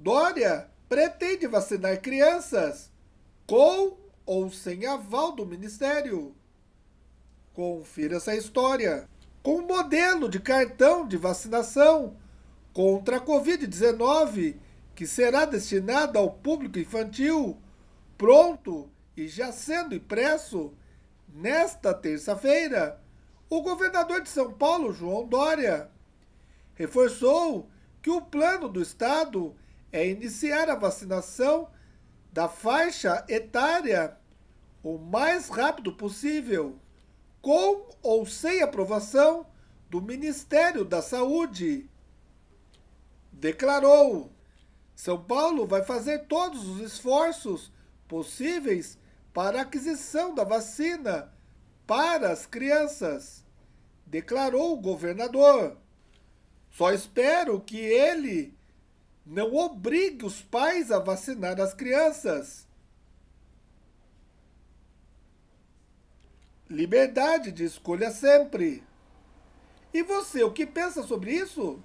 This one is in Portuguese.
Dória pretende vacinar crianças com ou sem aval do Ministério. Confira essa história. Com um modelo de cartão de vacinação contra a Covid-19, que será destinado ao público infantil, pronto e já sendo impresso, nesta terça-feira, o governador de São Paulo, João Dória, reforçou que o plano do Estado é iniciar a vacinação da faixa etária o mais rápido possível, com ou sem aprovação do Ministério da Saúde. Declarou: São Paulo vai fazer todos os esforços possíveis para a aquisição da vacina para as crianças, declarou o governador. Só espero que ele não obrigue os pais a vacinar as crianças. Liberdade de escolha sempre. E você, o que pensa sobre isso?